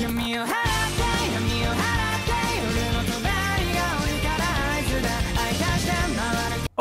give me a hand.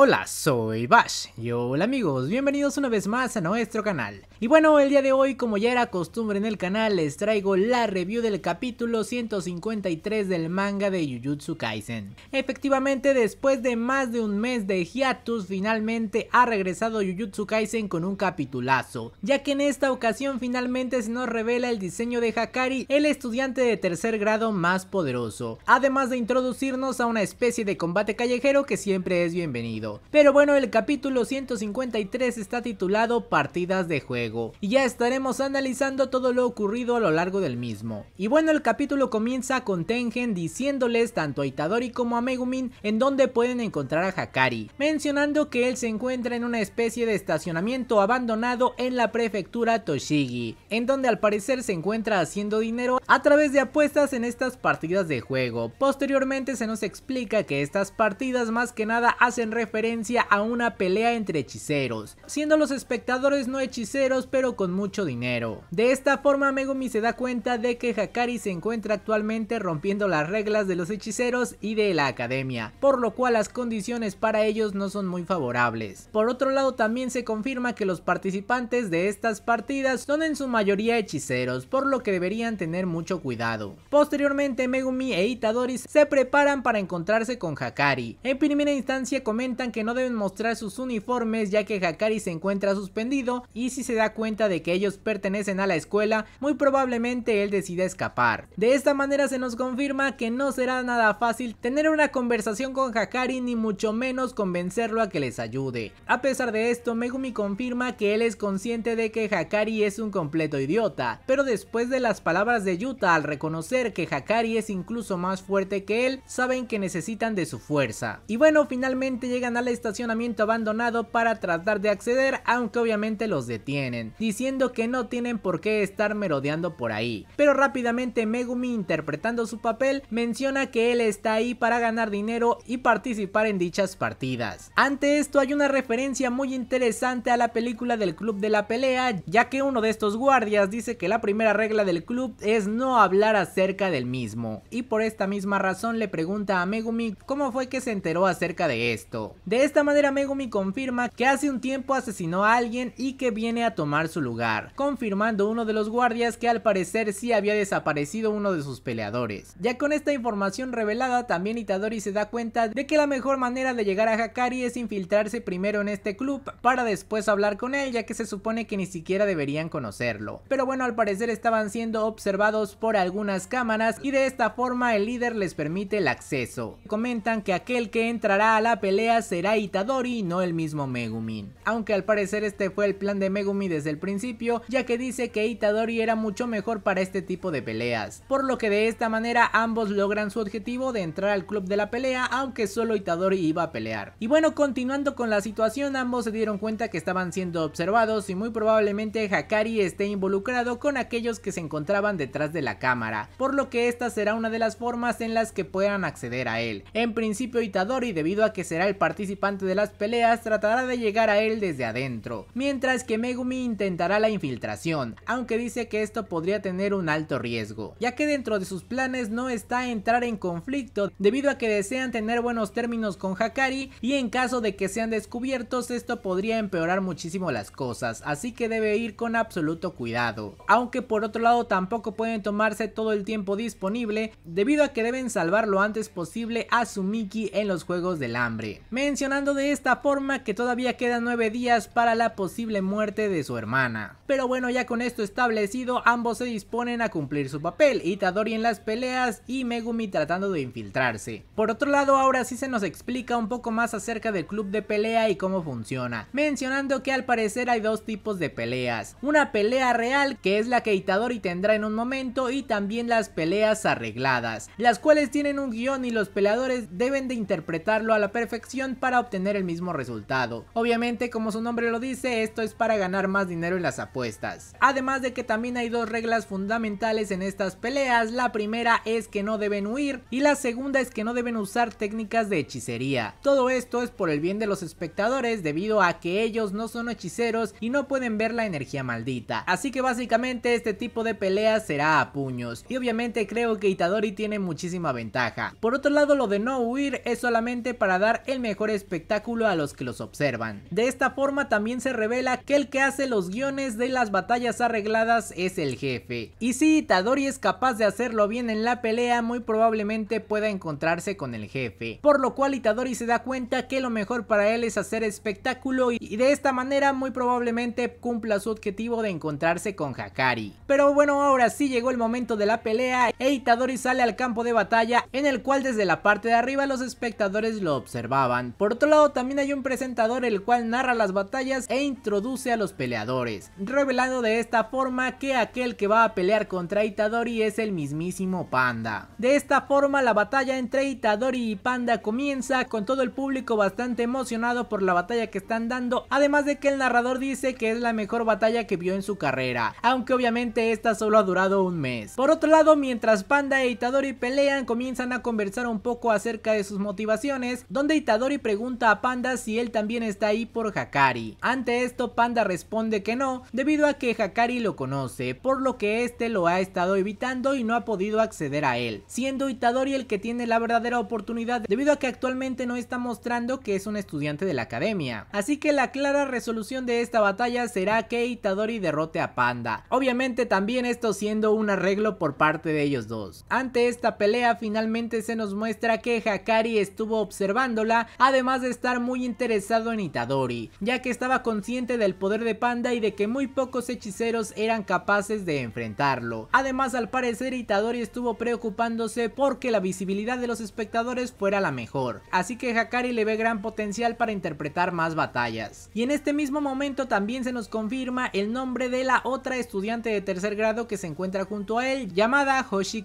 Hola, soy Bash y hola amigos, bienvenidos una vez más a nuestro canal. Y bueno, el día de hoy, como ya era costumbre en el canal, les traigo la review del capítulo 153 del manga de Jujutsu Kaisen. Efectivamente, después de más de un mes de hiatus, finalmente ha regresado Jujutsu Kaisen con un capitulazo, ya que en esta ocasión finalmente se nos revela el diseño de Hakari, el estudiante de tercer grado más poderoso, además de introducirnos a una especie de combate callejero que siempre es bienvenido. Pero bueno, el capítulo 153 está titulado Partidas de Juego, y ya estaremos analizando todo lo ocurrido a lo largo del mismo. Y bueno, el capítulo comienza con Tengen diciéndoles tanto a Itadori como a Megumin en dónde pueden encontrar a Hakari, mencionando que él se encuentra en una especie de estacionamiento abandonado en la prefectura Toshigi, en donde al parecer se encuentra haciendo dinero a través de apuestas en estas partidas de juego. Posteriormente se nos explica que estas partidas más que nada hacen referencia referencia a una pelea entre hechiceros, siendo los espectadores no hechiceros pero con mucho dinero. De esta forma Megumi se da cuenta de que Hakari se encuentra actualmente rompiendo las reglas de los hechiceros y de la academia, por lo cual las condiciones para ellos no son muy favorables. Por otro lado también se confirma que los participantes de estas partidas son en su mayoría hechiceros, por lo que deberían tener mucho cuidado. Posteriormente Megumi e Itadori se preparan para encontrarse con Hakari. En primera instancia comentan que no deben mostrar sus uniformes ya que Hakari se encuentra suspendido y si se da cuenta de que ellos pertenecen a la escuela, muy probablemente él decida escapar. De esta manera se nos confirma que no será nada fácil tener una conversación con Hakari ni mucho menos convencerlo a que les ayude. A pesar de esto, Megumi confirma que él es consciente de que Hakari es un completo idiota, pero después de las palabras de Yuta al reconocer que Hakari es incluso más fuerte que él, saben que necesitan de su fuerza. Y bueno, finalmente llegan a al estacionamiento abandonado para tratar de acceder, aunque obviamente los detienen, diciendo que no tienen por qué estar merodeando por ahí. Pero rápidamente Megumi, interpretando su papel, menciona que él está ahí para ganar dinero y participar en dichas partidas. Ante esto hay una referencia muy interesante a la película del Club de la Pelea, ya que uno de estos guardias dice que la primera regla del club es no hablar acerca del mismo, y por esta misma razón le pregunta a Megumi cómo fue que se enteró acerca de esto. De esta manera Megumi confirma que hace un tiempo asesinó a alguien y que viene a tomar su lugar, confirmando uno de los guardias que al parecer sí había desaparecido uno de sus peleadores. Ya con esta información revelada también Itadori se da cuenta de que la mejor manera de llegar a Hakari es infiltrarse primero en este club para después hablar con él ya que se supone que ni siquiera deberían conocerlo. Pero bueno al parecer estaban siendo observados por algunas cámaras y de esta forma el líder les permite el acceso. Comentan que aquel que entrará a la pelea será Itadori, no el mismo Megumin. Aunque al parecer este fue el plan de Megumi desde el principio, ya que dice que Itadori era mucho mejor para este tipo de peleas, por lo que de esta manera ambos logran su objetivo de entrar al club de la pelea, aunque solo Itadori iba a pelear. Y bueno, continuando con la situación, ambos se dieron cuenta que estaban siendo observados y muy probablemente Hakari esté involucrado con aquellos que se encontraban detrás de la cámara, por lo que esta será una de las formas en las que puedan acceder a él. En principio Itadori, debido a que será el partido participante de las peleas tratará de llegar a él desde adentro, mientras que Megumi intentará la infiltración, aunque dice que esto podría tener un alto riesgo, ya que dentro de sus planes no está entrar en conflicto debido a que desean tener buenos términos con Hakari y en caso de que sean descubiertos esto podría empeorar muchísimo las cosas, así que debe ir con absoluto cuidado. Aunque por otro lado tampoco pueden tomarse todo el tiempo disponible debido a que deben salvar lo antes posible a Sumiki en los Juegos del Hambre mencionando de esta forma que todavía quedan 9 días para la posible muerte de su hermana. Pero bueno, ya con esto establecido, ambos se disponen a cumplir su papel, Itadori en las peleas y Megumi tratando de infiltrarse. Por otro lado, ahora sí se nos explica un poco más acerca del club de pelea y cómo funciona, mencionando que al parecer hay dos tipos de peleas, una pelea real que es la que Itadori tendrá en un momento y también las peleas arregladas, las cuales tienen un guión y los peleadores deben de interpretarlo a la perfección para obtener el mismo resultado. Obviamente, como su nombre lo dice, esto es para ganar más dinero en las apuestas. Además de que también hay dos reglas fundamentales en estas peleas, la primera es que no deben huir y la segunda es que no deben usar técnicas de hechicería. Todo esto es por el bien de los espectadores debido a que ellos no son hechiceros y no pueden ver la energía maldita. Así que básicamente este tipo de peleas será a puños y obviamente creo que Itadori tiene muchísima ventaja. Por otro lado lo de no huir es solamente para dar el mejor espectáculo a los que los observan. De esta forma también se revela que el que hace los guiones de las batallas arregladas es el jefe. Y si Itadori es capaz de hacerlo bien en la pelea, muy probablemente pueda encontrarse con el jefe. Por lo cual Itadori se da cuenta que lo mejor para él es hacer espectáculo y de esta manera muy probablemente cumpla su objetivo de encontrarse con Hakari. Pero bueno, ahora sí llegó el momento de la pelea e Itadori sale al campo de batalla en el cual desde la parte de arriba los espectadores lo observaban. Por otro lado, también hay un presentador el cual narra las batallas e introduce a los peleadores, revelando de esta forma que aquel que va a pelear contra Itadori es el mismísimo Panda. De esta forma, la batalla entre Itadori y Panda comienza con todo el público bastante emocionado por la batalla que están dando, además de que el narrador dice que es la mejor batalla que vio en su carrera, aunque obviamente esta solo ha durado un mes. Por otro lado, mientras Panda e Itadori pelean, comienzan a conversar un poco acerca de sus motivaciones, donde Itadori pregunta a Panda si él también está ahí por Hakari. Ante esto Panda responde que no, debido a que Hakari lo conoce, por lo que este lo ha estado evitando y no ha podido acceder a él, siendo Itadori el que tiene la verdadera oportunidad debido a que actualmente no está mostrando que es un estudiante de la academia. Así que la clara resolución de esta batalla será que Itadori derrote a Panda. Obviamente también esto siendo un arreglo por parte de ellos dos. Ante esta pelea finalmente se nos muestra que Hakari estuvo observándola, además de estar muy interesado en Itadori, ya que estaba consciente del poder de Panda y de que muy pocos hechiceros eran capaces de enfrentarlo. Además, al parecer Itadori estuvo preocupándose porque la visibilidad de los espectadores fuera la mejor, así que Hakari le ve gran potencial para interpretar más batallas. Y en este mismo momento también se nos confirma el nombre de la otra estudiante de tercer grado que se encuentra junto a él, llamada Hoshi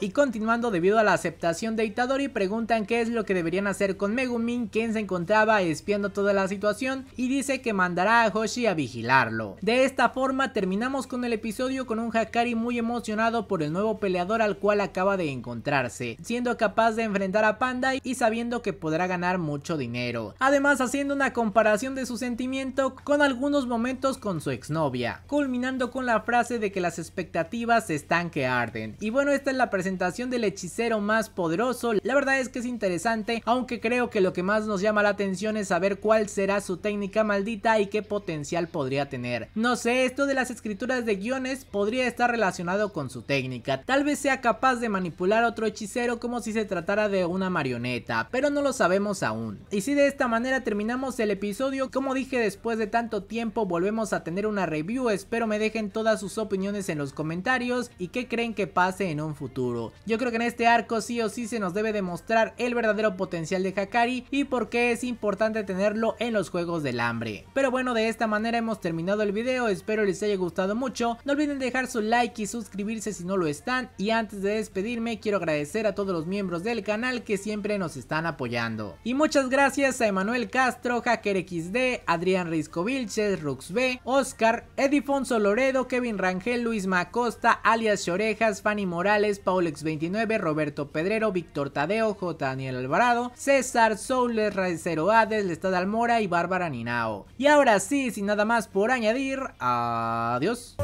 Y continuando, debido a la aceptación de Itadori, preguntan qué es lo que deberían hacer con Megumi quien se encontraba espiando toda la situación y dice que mandará a Hoshi a vigilarlo. De esta forma terminamos con el episodio con un Hakari muy emocionado por el nuevo peleador al cual acaba de encontrarse, siendo capaz de enfrentar a Panda y sabiendo que podrá ganar mucho dinero. Además haciendo una comparación de su sentimiento con algunos momentos con su exnovia, culminando con la frase de que las expectativas están que arden. Y bueno, esta es la presentación del hechicero más poderoso, la verdad es que es interesante, aunque creo que lo que más nos llama la atención es saber cuál será su técnica maldita y qué potencial podría tener. No sé, esto de las escrituras de guiones podría estar relacionado con su técnica. Tal vez sea capaz de manipular a otro hechicero como si se tratara de una marioneta, pero no lo sabemos aún. Y si de esta manera terminamos el episodio, como dije después de tanto tiempo volvemos a tener una review, espero me dejen todas sus opiniones en los comentarios y qué creen que pase en un futuro. Yo creo que en este arco sí o sí se nos debe demostrar el verdadero potencial de Hakari y por qué es importante tenerlo en los Juegos del Hambre. Pero bueno, de esta manera hemos terminado el video, espero les haya gustado mucho, no olviden dejar su like y suscribirse si no lo están y antes de despedirme quiero agradecer a todos los miembros del canal que siempre nos están apoyando. Y muchas gracias a Emanuel Castro, Hacker XD, Adrián Risco Vilches, Rux B, Oscar, Edifonso Loredo, Kevin Rangel, Luis Macosta, alias Chorejas, Fanny Morales, Paulex29, Roberto Pedrero, Víctor Tadeo, J. Daniel Alvarado, César So Knowles, Cero Hades, Lestad Almora y Bárbara Ninao. Y ahora sí, sin nada más por añadir, adiós.